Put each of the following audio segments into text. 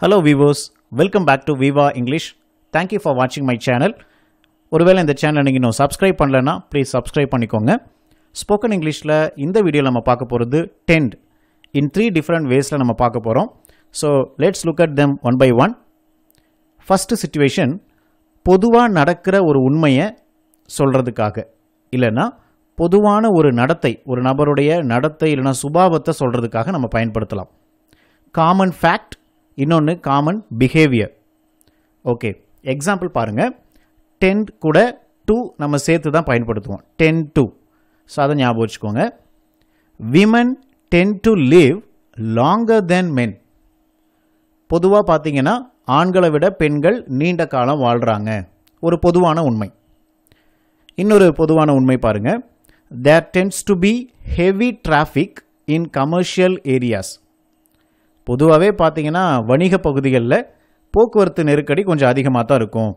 hello viewers welcome back to Viva English thank you for வாட்சிங் my channel ஒருவேளை இந்த சேனலை நீங்கள் இன்னும் சப்ஸ்கிரைப் பண்ணலன்னா ப்ளீஸ் சப்ஸ்கிரைப் பண்ணிக்கோங்க ஸ்போக்கன் இங்கிலீஷில் இந்த வீடியோவில் நம்ம பார்க்க போகிறது டென்ட் இன் த்ரீ டிஃப்ரெண்ட் வேஸில் நம்ம பார்க்க போகிறோம் so let's look at them one by one first situation பொதுவாக நடக்கிற ஒரு உண்மையை சொல்கிறதுக்காக இல்லைன்னா பொதுவான ஒரு நடத்தை ஒரு நபருடைய நடத்தை இல்லைனா சுபாவத்தை சொல்கிறதுக்காக நம்ம பயன்படுத்தலாம் காமன் ஃபேக்ட் இன்னொன்று காமன் பிஹேவியர் ஓகே எக்ஸாம்பிள் பாருங்கள் டென் கூட டூ நம்ம சேர்த்து தான் பயன்படுத்துவோம் டென் டூ ஸோ அதை ஞாபகம் வச்சுக்கோங்க women tend to live longer than men பொதுவாக பார்த்தீங்கன்னா ஆண்களை விட பெண்கள் நீண்ட காலம் வாழ்கிறாங்க ஒரு பொதுவான உண்மை இன்னொரு பொதுவான உண்மை பாருங்கள் there tends to be heavy traffic in commercial areas பொதுவாகவே பார்த்திங்கன்னா வணிக பகுதிகளில் போக்குவரத்து நெருக்கடி கொஞ்சம் அதிகமாக தான் இருக்கும்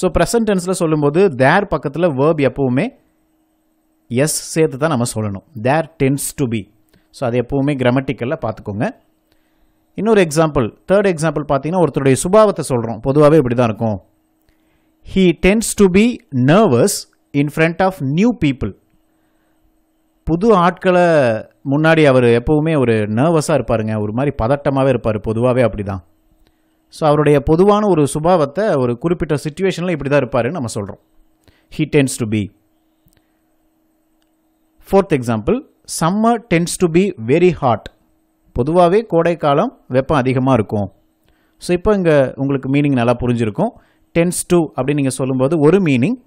ஸோ ப்ரெசன்ட் டென்ஸில் சொல்லும்போது தேர் பக்கத்தில் வேர்ப் எப்போவுமே எஸ் சேர்த்து தான் நம்ம சொல்லணும் there tends to be so அது எப்போவுமே கிராமட்டிக்கலில் பார்த்துக்கோங்க இன்னொரு எக்ஸாம்பிள் தேர்ட் எக்ஸாம்பிள் பார்த்தீங்கன்னா ஒருத்தருடைய சுபாவத்தை சொல்கிறோம் பொதுவாகவே இப்படி தான் இருக்கும் he tends to be nervous in front of new people புது ஆட்களை முன்னாடி அவர் எப்போவுமே ஒரு நர்வஸாக இருப்பாருங்க ஒரு மாதிரி பதட்டமாகவே இருப்பார் பொதுவாகவே அப்படி தான் ஸோ அவருடைய பொதுவான ஒரு சுபாவத்தை ஒரு குறிப்பிட்ட சுச்சுவேஷனில் இப்படி தான் இருப்பாருன்னு நம்ம சொல்கிறோம் he tends to be fourth example summer tends to be very hot பொதுவாகவே கோடைக்காலம் வெப்பம் அதிகமாக இருக்கும் ஸோ இப்போ இங்கே உங்களுக்கு மீனிங் நல்லா புரிஞ்சிருக்கும் டென்ஸ் டு அப்படின்னு நீங்கள் சொல்லும்போது ஒரு மீனிங்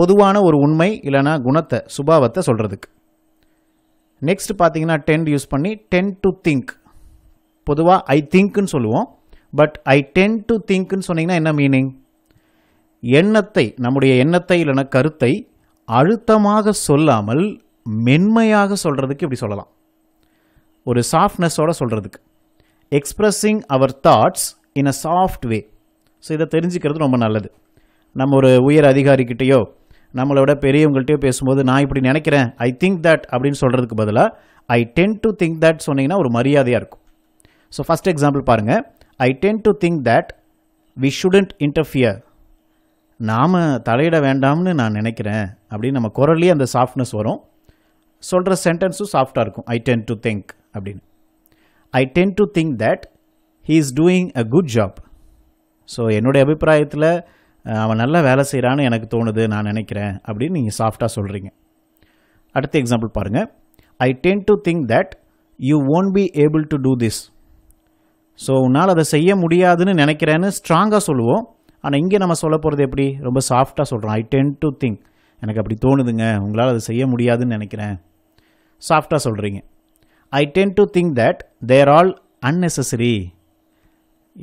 பொதுவான ஒரு உண்மை இல்லைனா குணத்தை சுபாவத்தை சொல்கிறதுக்கு நெக்ஸ்ட் பார்த்தீங்கன்னா டென் யூஸ் பண்ணி டென் டு திங்க் பொதுவாக ஐ திங்க்னு சொல்லுவோம் பட் ஐ டென் டு திங்க்னு சொன்னீங்கன்னா என்ன மீனிங் எண்ணத்தை நம்முடைய எண்ணத்தை இல்லைன்னா கருத்தை அழுத்தமாக சொல்லாமல் மென்மையாக சொல்கிறதுக்கு இப்படி சொல்லலாம் ஒரு சாஃப்ட்னஸோடு சொல்கிறதுக்கு expressing our thoughts in a soft way so இதை தெரிஞ்சுக்கிறது ரொம்ப நல்லது நம்ம ஒரு உயர் அதிகாரிக்கிட்டேயோ நம்மளை விட பெரியவங்கள்ட்டையும் பேசும்போது நான் இப்படி நினைக்கிறேன் ஐ திங்க் தட் அப்படின்னு சொல்கிறதுக்கு பதிலாக I tend to think that சொன்னீங்கன்னா ஒரு மரியாதையாக இருக்கும் ஸோ ஃபஸ்ட் எக்ஸாம்பிள் பாருங்கள் I tend to think that we shouldn't interfere நாம் தலையிட வேண்டாம்னு நான் நினைக்கிறேன் அப்படின்னு நம்ம குரல்லேயே அந்த சாஃப்ட்னஸ் வரும் சொல்கிற சென்டென்ஸும் சாஃப்டாக இருக்கும் ஐ டென் டு திங்க் அப்படின்னு I tend to think that he is doing a good job so என்னுடைய அபிப்பிராயத்தில் அவன் நல்லா வேலை செய்கிறான்னு எனக்கு தோணுது நான் நினைக்கிறேன் அப்படின்னு நீங்கள் சாஃப்டாக சொல்கிறீங்க அடுத்த எக்ஸாம்பிள் பாருங்கள் I tend to think that you won't be able to do this so உன்னால் அதை செய்ய முடியாதுன்னு நினைக்கிறேன்னு ஸ்ட்ராங்காக சொல்லுவோம் ஆனால் இங்கே நம்ம சொல்ல போகிறது எப்படி ரொம்ப சாஃப்டாக சொல்கிறோம் ஐ டென் டு திங்க் எனக்கு அப்படி தோணுதுங்க உங்களால் அதை செய்ய முடியாதுன்னு நினைக்கிறேன் சாஃப்டாக சொல்கிறீங்க I tend to think that they're all unnecessary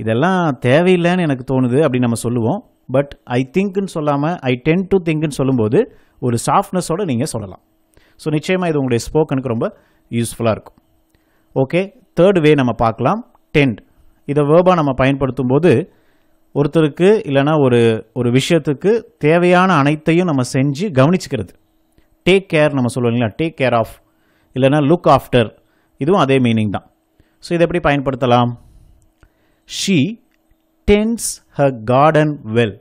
இதெல்லாம் தேவையில்லைன்னு எனக்கு தோணுது அப்படின்னு நம்ம சொல்லுவோம் பட் ஐ திங்க்னு சொல்லாமல் ஐ டென் டு திங்க்னு சொல்லும்போது ஒரு சாஃப்ட்னஸோடு நீங்கள் சொல்லலாம் ஸோ நிச்சயமாக இது உங்களுடைய ஸ்போக்கனுக்கு ரொம்ப யூஸ்ஃபுல்லாக இருக்கும் ஓகே தேர்ட் வே நம்ம பார்க்கலாம் டென்ட் இதை வேர்பாக நம்ம பயன்படுத்தும் போது ஒருத்தருக்கு இல்லைனா ஒரு ஒரு விஷயத்துக்கு தேவையான அனைத்தையும் நம்ம செஞ்சு கவனிச்சுக்கிறது டேக் கேர் நம்ம சொல்லுவோம் இல்லைங்களா டேக் கேர் ஆஃப் இல்லைனா லுக் ஆஃப்டர் இதுவும் அதே மீனிங் தான் ஸோ இதை எப்படி பயன்படுத்தலாம் she tends her garden well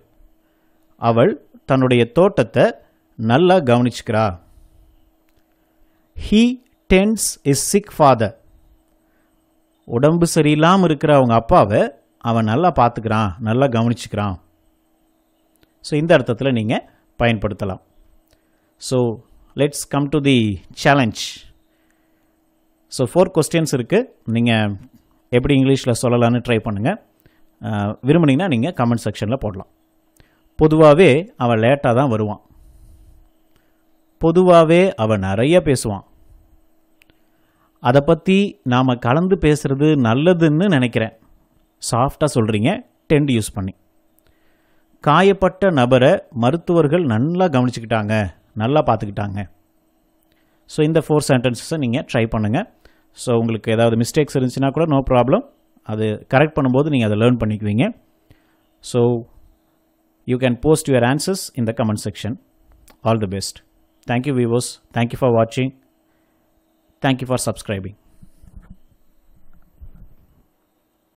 அவள் தன்னுடைய தோட்டத்தை நல்லா கவனிச்சுக்கிறா he tends his sick father உடம்பு சரியில்லாமல் இருக்கிற அவங்க அப்பாவை அவன் நல்லா பார்த்துக்கிறான் நல்லா கவனிச்சுக்கிறான் ஸோ இந்த அர்த்தத்தில் நீங்கள் பயன்படுத்தலாம் so let's come to the challenge so four questions இருக்குது நீங்கள் எப்படி இங்கிலீஷில் சொல்லலான்னு ட்ரை பண்ணுங்கள் விரும்புனீங்கன்னா நீங்கள் கமெண்ட் செக்ஷனில் போடலாம் பொதுவாகவே அவன் லேட்டாக தான் வருவான் பொதுவாகவே அவன் நிறைய பேசுவான் அதை பற்றி நாம் கலந்து பேசுகிறது நல்லதுன்னு நினைக்கிறேன் சாஃப்டாக சொல்கிறீங்க டென்ட் யூஸ் பண்ணி காயப்பட்ட நபரை மருத்துவர்கள் நல்லா கவனிச்சுக்கிட்டாங்க நல்லா பார்த்துக்கிட்டாங்க ஸோ இந்த ஃபோர் சென்டென்சஸை நீங்கள் ட்ரை பண்ணுங்கள் ஸோ உங்களுக்கு ஏதாவது மிஸ்டேக்ஸ் இருந்துச்சுன்னா கூட நோ ப்ராப்ளம் அது கரெக்ட் பண்ணும்போது நீங்கள் அதை லேர்ன் பண்ணிக்குவீங்க so you can post your answers in the comment section all the best thank you viewers thank you for வாட்சிங் தேங்க்யூ ஃபார் சப்ஸ்கிரைபிங்